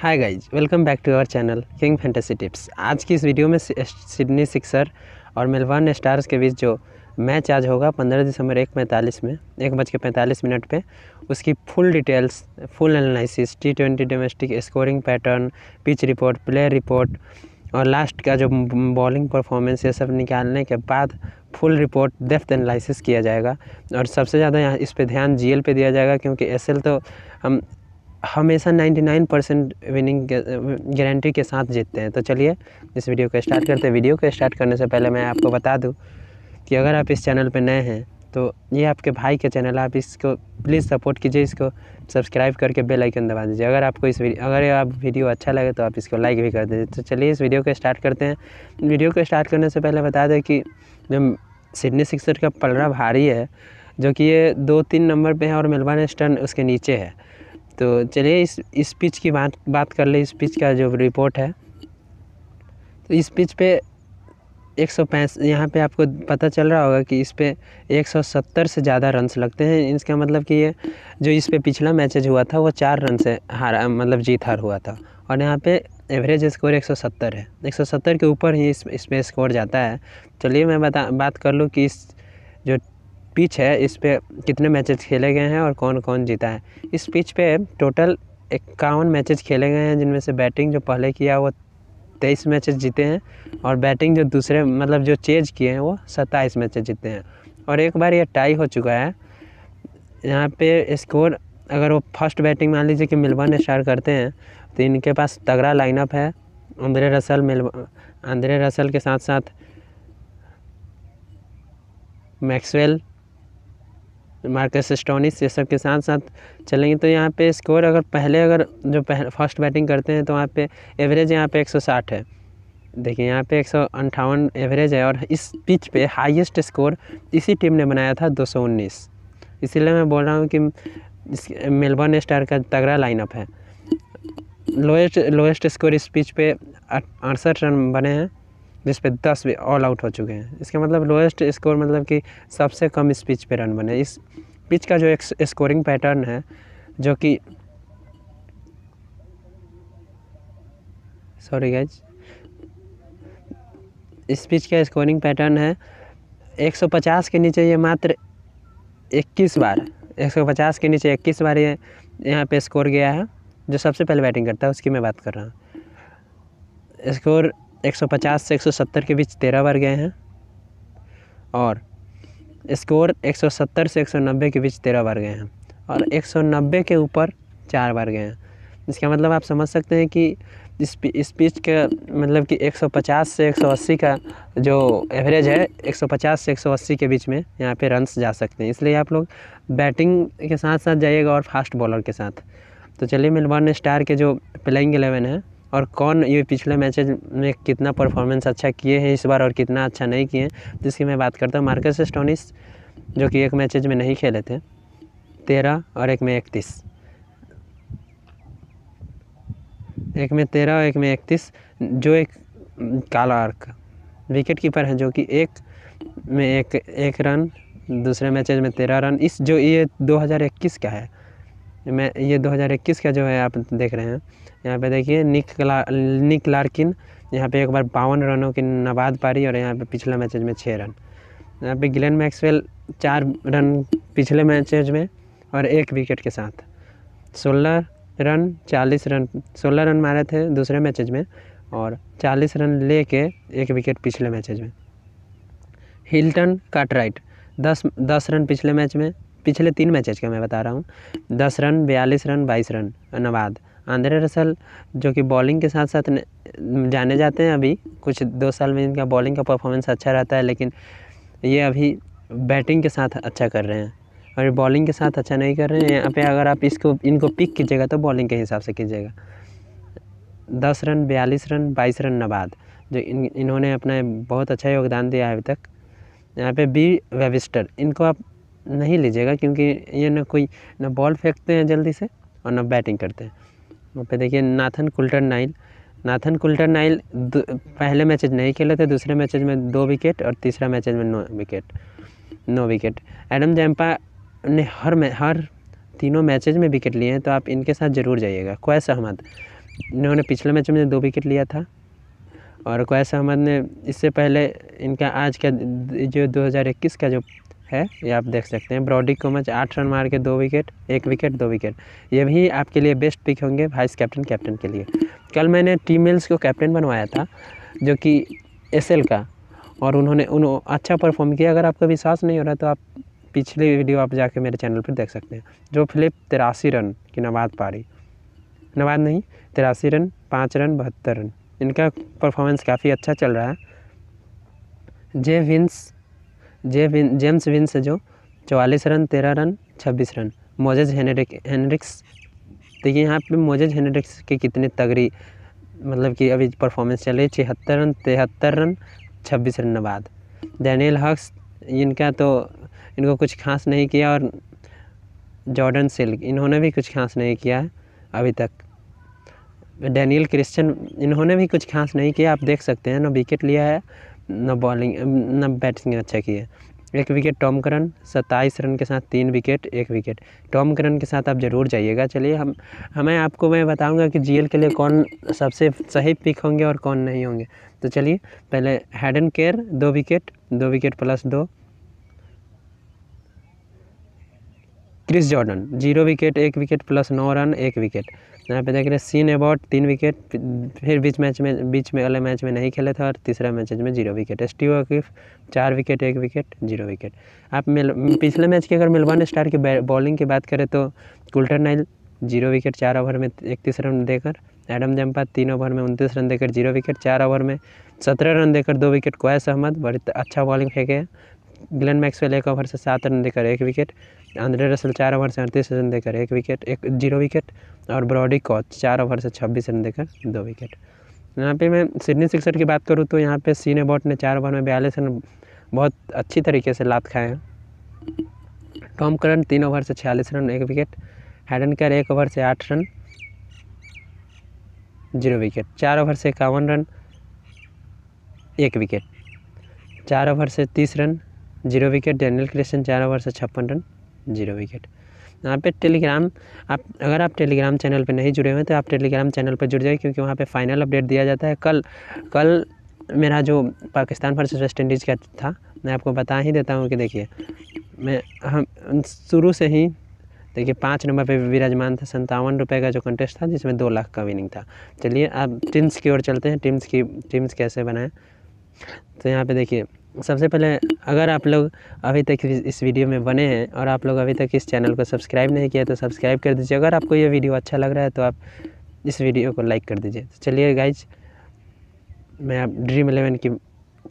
hi guys welcome back to our channel king fantasy tips आज की इस video में सिडनी सिक्सर और मेलबर्न स्टार्स के बीच जो मैच आज होगा 15 दिसंबर एक पैंतालीस में एक बज के पैंतालीस मिनट पे उसकी full details full analysis T twenty domestic scoring pattern pitch report player report और लास्ट का जो बॉलिंग परफॉर्मेंस ये सब निकालने के बाद फुल रिपोर्ट डेफ्थ एनालिसिस किया जाएगा और सबसे ज़्यादा यहाँ इस पर ध्यान जीएल पे दिया जाएगा क्योंकि एसएल तो हम हमेशा 99 परसेंट विनिंग गारंटी के साथ जीतते हैं तो चलिए इस वीडियो को स्टार्ट करते हैं वीडियो को स्टार्ट करने से पहले मैं आपको बता दूं कि अगर आप इस चैनल पर नए हैं तो ये आपके भाई के चैनल आप इसको प्लीज़ सपोर्ट कीजिए इसको सब्सक्राइब करके बेल आइकन दबा दीजिए अगर आपको इस वीडियो अगर आप वीडियो अच्छा लगे तो आप इसको लाइक भी कर दीजिए तो चलिए इस वीडियो को स्टार्ट करते हैं वीडियो को स्टार्ट करने से पहले बता दें कि जो सिडनी सिक्सर का पलड़ा भारी है जो कि ये दो तीन नंबर पे है और मेलबर्न स्टर्न उसके नीचे है तो चलिए इस इस पिच की बात बात कर ले इस पिच का जो रिपोर्ट है तो इस पिच पे एक सौ पैंस यहाँ पर आपको पता चल रहा होगा कि इस पर एक सौ सत्तर से ज़्यादा रन्स लगते हैं इसका मतलब कि ये जो इस पर पिछला मैचेज हुआ था वो चार रन से हार मतलब जीत हार हुआ था और यहाँ पे एवरेज स्कोर एक सौ सत्तर है एक सौ सत्तर के ऊपर ही इस इस पर स्कोर जाता है चलिए मैं बता बात कर लूँ कि इस जो पिच है इस पर कितने मैचेस खेले गए हैं और कौन कौन जीता है इस पिच पे टोटल इक्यावन मैचेस खेले गए हैं जिनमें से बैटिंग जो पहले किया वो तेईस मैचेस जीते हैं और बैटिंग जो दूसरे मतलब जो चेज किए हैं वो सत्ताईस मैचेस जीते हैं और एक बार ये टाई हो चुका है यहाँ पे स्कोर अगर वो फर्स्ट बैटिंग मान लीजिए कि मेलबर्न स्टार करते हैं तो इनके पास तगड़ा लाइनअप है आंद्रे रसल मेल आंद्रे रसल के साथ साथ मैक्सवेल मार्कस स्टोनिस ये सब के साथ साथ चलेंगे तो यहाँ पे स्कोर अगर पहले अगर जो पहले फर्स्ट बैटिंग करते हैं तो वहाँ पे एवरेज यहाँ पे 160 है देखिए यहाँ पे एक एवरेज है और इस पिच पे हाईएस्ट स्कोर इसी टीम ने बनाया था 219 इसीलिए मैं बोल रहा हूँ कि इस मेलबर्न स्टार का तगड़ा लाइनअप है लोएस्ट लोएस्ट स्कोर इस पिच पे अड़सठ रन बने हैं जिस पे दस भी ऑल आउट हो चुके हैं इसका मतलब लोएस्ट स्कोर मतलब कि सबसे कम इस पिच पे रन बने इस पिच का जो एक स्कोरिंग पैटर्न है जो कि सॉरी गैज इस पिच का स्कोरिंग पैटर्न है 150 के नीचे ये मात्र 21 बार 150 के नीचे 21 बार ये यहाँ पे स्कोर गया है जो सबसे पहले बैटिंग करता है उसकी मैं बात कर रहा हूँ स्कोर 150 से 170 के बीच तेरह बार गए हैं और स्कोर 170 से 190 के बीच तेरह बार गए हैं और 190 के ऊपर चार बार गए हैं इसका मतलब आप समझ सकते हैं कि इस पिच का मतलब कि 150 से 180 का जो एवरेज है 150 से 180 के बीच में यहाँ पे रन्स जा सकते हैं इसलिए आप लोग बैटिंग के साथ साथ जाइएगा और फास्ट बॉलर के साथ तो चलिए मेलबॉर्न स्टार के जो प्लेइंग एलेवन है और कौन ये पिछले मैचेज में कितना परफॉर्मेंस अच्छा किए हैं इस बार और कितना अच्छा नहीं किए हैं जिसकी मैं बात करता हूँ मार्कस स्टोनिस जो कि एक मैचेज में नहीं खेले थे तेरह और एक में इकतीस एक में तेरह और एक में इकतीस जो एक काला अर्क विकेट कीपर हैं जो कि एक में एक एक रन दूसरे मैचेज में तेरह रन इस जो ये 2021 का है मैं ये 2021 का जो है आप देख रहे हैं यहाँ पे देखिए निक ला, निक लार्किन यहाँ पे एक बार बावन रनों की नबाद पारी और यहाँ पे पिछले मैचेज में छः रन यहाँ पे ग्लेन मैक्सवेल चार रन पिछले मैचेज में और एक विकेट के साथ सोलह रन चालीस रन सोलह रन मारे थे दूसरे मैचेज में और चालीस रन ले के एक विकेट पिछले मैचेज में हिल्टन काटराइट दस दस रन पिछले मैच में पिछले तीन मैचेज का मैं बता रहा हूँ दस रन बयालीस रन बाईस रन नवाद आंद्रे रसल जो कि बॉलिंग के साथ साथ जाने जाते हैं अभी कुछ दो साल में इनका बॉलिंग का परफॉर्मेंस अच्छा रहता है लेकिन ये अभी बैटिंग के साथ अच्छा कर रहे हैं और बॉलिंग के साथ अच्छा नहीं कर रहे हैं यहाँ पे अगर आप इसको इनको पिक कीजिएगा तो बॉलिंग के हिसाब से कीजिएगा दस रन बयालीस रन बाईस रन नबाद जो इन इन्होंने अपना बहुत अच्छा योगदान दिया है अभी तक यहाँ पे बी वेबिस्टर इनको आप नहीं लीजिएगा क्योंकि ये ना कोई ना बॉल फेंकते हैं जल्दी से और ना बैटिंग करते हैं वहाँ पे देखिए Nathan Coulter Nile Nathan Coulter Nile पहले मैचेज नहीं खेले थे दूसरे मैचेज में दो विकेट और तीसरा मैचेज में नौ विकेट नौ विकेट एडम जैम्पा ने हर हर तीनों मैचेज में विकेट लिए हैं तो आप इनके साथ ज़रूर जाइएगा कोयस अहमद इन्होंने पिछले मैच में दो विकेट लिया था और कोयस अहमद ने इससे पहले इनका आज का जो 2021 का जो है ये आप देख सकते हैं ब्रॉडी को आठ रन मार के दो विकेट एक विकेट दो विकेट ये भी आपके लिए बेस्ट पिक होंगे वाइस कैप्टन कैप्टन के लिए कल मैंने टीम मिल्स को कैप्टन बनवाया था जो कि एस का और उन्होंने उन अच्छा परफॉर्म किया अगर आपका विश्वास नहीं हो रहा तो आप पिछली वीडियो आप जाके मेरे चैनल पर देख सकते हैं जो फिलिप तिरासी रन की नवाद पारी नवाद नहीं तिरासी रन पाँच रन बहत्तर रन इनका परफॉर्मेंस काफ़ी अच्छा चल रहा है J Vince J win James Vince जो चौवालीस रन तेरह रन छब्बीस रन मोजेज हेनरिक हेनरिक्स देखिए यहाँ पे मोजेज हेनरिक्स के कितने तगड़ी मतलब कि अभी परफॉर्मेंस चल रही छिहत्तर रन तिहत्तर रन छब्बीस रन बाद डैनियल हक्स इनका तो इनको कुछ खास नहीं किया और जॉर्डन सिल्क इन्होंने भी कुछ खास नहीं किया है अभी तक डैनियल क्रिश्चियन इन्होंने भी कुछ खास नहीं किया आप देख सकते हैं ना विकेट लिया है न बॉलिंग न बैटिंग अच्छा की है एक विकेट टॉम करन सत्ताईस रन के साथ तीन विकेट एक विकेट टॉम करन के साथ आप ज़रूर जाइएगा चलिए हम हमें आपको मैं बताऊंगा कि जीएल के लिए कौन सबसे सही पिक होंगे और कौन नहीं होंगे तो चलिए पहले हेड एंड केयर दो विकेट दो विकेट प्लस दो क्रिस जॉर्डन जीरो विकेट एक विकेट प्लस नौ रन एक विकेट यहाँ पे देख रहे हैं सीन एबॉट तीन विकेट फिर बीच मैच में बीच में वाले मैच में नहीं खेले थे और तीसरा मैच में zero wicket S T O'Keefe चार विकेट एक विकेट जीरो विकेट आप मिल पिछले मैच की अगर मेलबॉर्न स्टार की बॉलिंग की बात करें तो कुल्टर नाइल जीरो विकेट चार ओवर में इकतीस रन देकर एडम जम्पा तीन ओवर में उनतीस रन देकर जीरो विकेट चार ओवर में सत्रह रन देकर दो विकेट कोयस अहमद बड़ी अच्छा बॉलिंग फेंके ग्लेन मैक्सवेल एक ओवर से सात रन देकर एक विकेट आंद्रे रसल चार ओवर से अड़तीस रन देकर एक विकेट एक जीरो विकेट और ब्रॉडी कॉच चार ओवर से छब्बीस रन देकर दो विकेट यहाँ पे मैं सिडनी सिक्सर की बात करूँ तो यहाँ पे सीने बॉट ने चार ओवर में बयालीस रन बहुत अच्छी तरीके से लात खाए हैं टॉम करन तीन ओवर से छियालीस रन एक विकेट हैडन कर एक ओवर से आठ रन जीरो विकेट चार ओवर से इक्यावन रन एक विकेट चार ओवर से तीस run zero wicket Daniel Christian चार ओवर से छप्पन रन जीरो विकेट यहाँ पे टेलीग्राम आप अगर आप टेलीग्राम चैनल पे नहीं जुड़े हुए तो आप टेलीग्राम चैनल पर जुड़ जाइए क्योंकि वहाँ पे फाइनल अपडेट दिया जाता है कल कल मेरा जो पाकिस्तान वर्सेज वेस्ट इंडीज़ का था मैं आपको बता ही देता हूँ कि देखिए मैं हम शुरू से ही देखिए पाँच नंबर पे विराजमान था संतावन रुपये का जो कंटेस्ट था जिसमें दो लाख का विनिंग था चलिए अब टीम्स की ओर चलते हैं टीम्स की टीम्स कैसे बनाएं तो यहाँ पे देखिए सबसे पहले अगर आप लोग अभी तक इस वीडियो में बने हैं और आप लोग अभी तक इस चैनल को सब्सक्राइब नहीं किया तो सब्सक्राइब कर दीजिए अगर आपको ये वीडियो अच्छा लग रहा है तो आप इस वीडियो को लाइक कर दीजिए तो चलिए गाइज मैं आप ड्रीम इलेवन की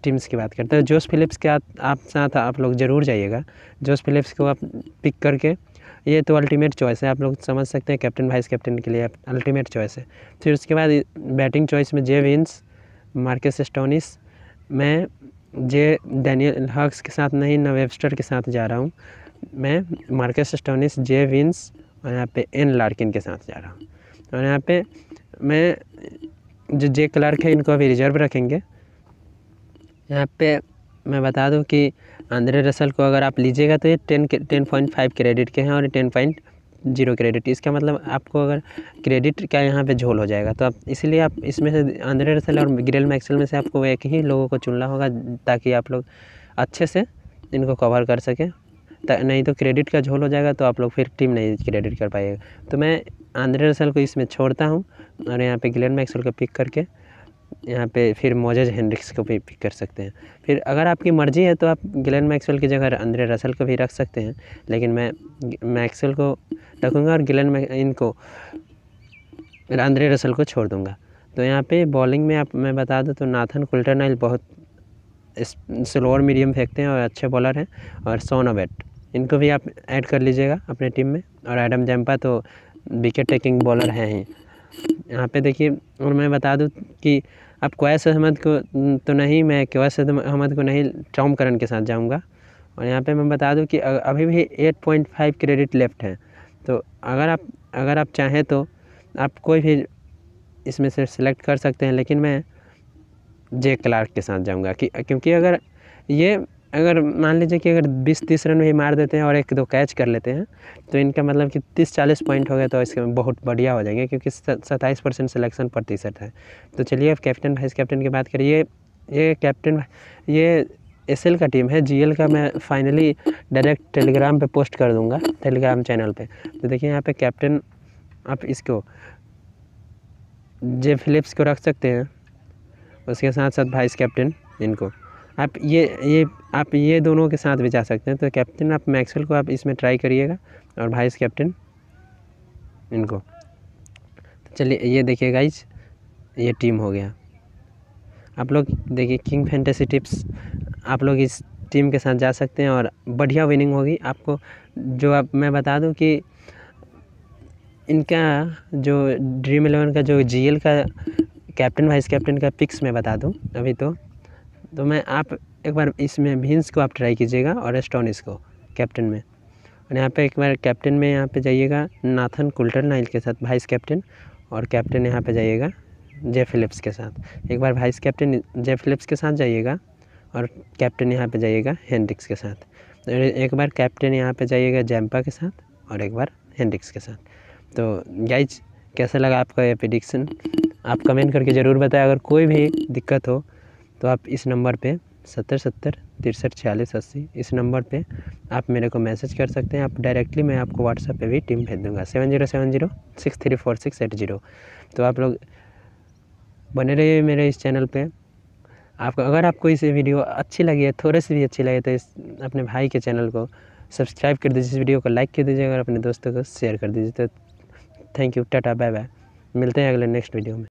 टीम्स की बात करते हैं जोस फिलिप्स के आप साथ आप लोग ज़रूर जाइएगा जोस फिलिप्स को आप पिक करके ये तो अल्टीमेट चॉइस है आप लोग समझ सकते हैं कैप्टन वाइस कैप्टन के लिए अल्टीमेट चॉइस है फिर उसके बाद बैटिंग चॉइस में जे विंस मार्केस स्टोनिस मैं जे डैनियल हक्स के साथ नहीं ना वेबस्टर के साथ जा रहा हूँ मैं मार्केस स्टोनिस जे विंस और यहाँ पे एन लार्किन के साथ जा रहा हूँ और यहाँ पे मैं जो जे क्लार्क है इनको अभी रिजर्व रखेंगे यहाँ पे मैं बता दूँ कि आंद्रे रसल को अगर आप लीजिएगा तो ये ten ten point five credit के हैं और टेन पॉइंट जीरो क्रेडिट इसका मतलब आपको अगर क्रेडिट का यहाँ पे झोल हो जाएगा तो आप इसलिए आप इसमें से अंदर सेल और ग्रेल मैक्सेल में से आपको एक ही लोगों को चुनना होगा ताकि आप लोग अच्छे से इनको कवर कर सकें नहीं तो क्रेडिट का झोल हो जाएगा तो आप लोग फिर टीम नहीं क्रेडिट कर पाएगा तो मैं आंद्रे रसल को इसमें छोड़ता हूँ और यहाँ पे ग्लेन मैक्सल को पिक करके यहाँ पे फिर मोजेज हेनरिक्स को भी पिक कर सकते हैं फिर अगर आपकी मर्ज़ी है तो आप ग्लेन मैक्सवेल की जगह आंद्रे रसल को भी रख सकते हैं लेकिन मैं मैक्सवेल को रखूँगा और गिलन में इनको आंद्रे रसल को छोड़ दूँगा तो यहाँ पे बॉलिंग में आप मैं बता दूँ तो नाथन कुल्टरनाइल बहुत और मीडियम फेंकते हैं और अच्छे बॉलर हैं और सोनोबेट इनको भी आप ऐड कर लीजिएगा अपने टीम में और एडम जैम्पा तो विकेट टेकिंग बॉलर हैं ही यहाँ पे देखिए और मैं बता दूँ कि अब क्वैस अहमद को तो नहीं मैं क्वैस अहमद को नहीं टॉम करन के साथ जाऊँगा और यहाँ पे मैं बता दूँ कि अभी भी फाइव क्रेडिट लेफ्ट हैं तो अगर आप अगर आप चाहें तो आप कोई भी इसमें से सिलेक्ट कर सकते हैं लेकिन मैं जे क्लार्क के साथ जाऊंगा कि क्योंकि अगर ये अगर मान लीजिए कि अगर 20-30 रन में ही मार देते हैं और एक दो कैच कर लेते हैं तो इनका मतलब कि 30-40 पॉइंट हो गए तो इसके बहुत बढ़िया हो जाएंगे क्योंकि सत्ताईस परसेंट सिलेक्शन प्रतिशत है तो चलिए अब कैप्टन वाइस कैप्टन की बात करिए ये कैप्टन ये एल का टीम है जीएल का मैं फाइनली डायरेक्ट टेलीग्राम पे पोस्ट कर दूंगा टेलीग्राम चैनल पे तो देखिए यहाँ पे कैप्टन आप इसको जे फिलिप्स को रख सकते हैं उसके साथ साथ वाइस कैप्टन इनको आप ये ये आप ये दोनों के साथ भी जा सकते हैं तो कैप्टन आप मैक्सवेल को आप इसमें ट्राई करिएगा और वाइस कैप्टन इनको तो चलिए ये देखिए गाइज ये टीम हो गया आप लोग देखिए किंग फैंटेसी टिप्स आप लोग इस टीम के साथ जा सकते हैं और बढ़िया विनिंग होगी आपको जो आप मैं बता दूं कि इनका जो ड्रीम एलेवन का जो जीएल का कैप्टन वाइस कैप्टन का पिक्स मैं बता दूं अभी तो तो मैं आप एक बार इसमें भींस को आप ट्राई कीजिएगा और एस्टोनिस को कैप्टन में और यहाँ पे एक बार कैप्टन में यहाँ पे जाइएगा नाथन कुल्टर नाइल के साथ वाइस कैप्टन और कैप्टन यहाँ पे जाइएगा जे फिलिप्स के साथ एक बार वाइस कैप्टन जे फिलिप्स के साथ जाइएगा और कैप्टन यहाँ पे जाइएगा हैंड्रिक्स के साथ एक बार कैप्टन यहाँ पे जाइएगा जैम्पा के साथ और एक बार हैंड्रिक्स के साथ तो गाइज कैसा लगा आपका ये प्रिडिक्शन आप कमेंट करके ज़रूर बताएं अगर कोई भी दिक्कत हो तो आप इस नंबर पे सत्तर सत्तर तिरसठ छियालीस अस्सी इस नंबर पे आप मेरे को मैसेज कर सकते हैं आप डायरेक्टली मैं आपको व्हाट्सएप पे भी टीम भेज दूँगा seven zero seven zero six three four six eight zero तो आप लोग बने रहिए मेरे इस चैनल पे आपको अगर आपको इस वीडियो अच्छी लगी है थोड़े से भी अच्छी लगे तो इस अपने भाई के चैनल को सब्सक्राइब कर दीजिए इस वीडियो को लाइक कर दीजिए और अपने दोस्तों को शेयर कर दीजिए तो thank you tata bye bye मिलते हैं अगले नेक्स्ट वीडियो में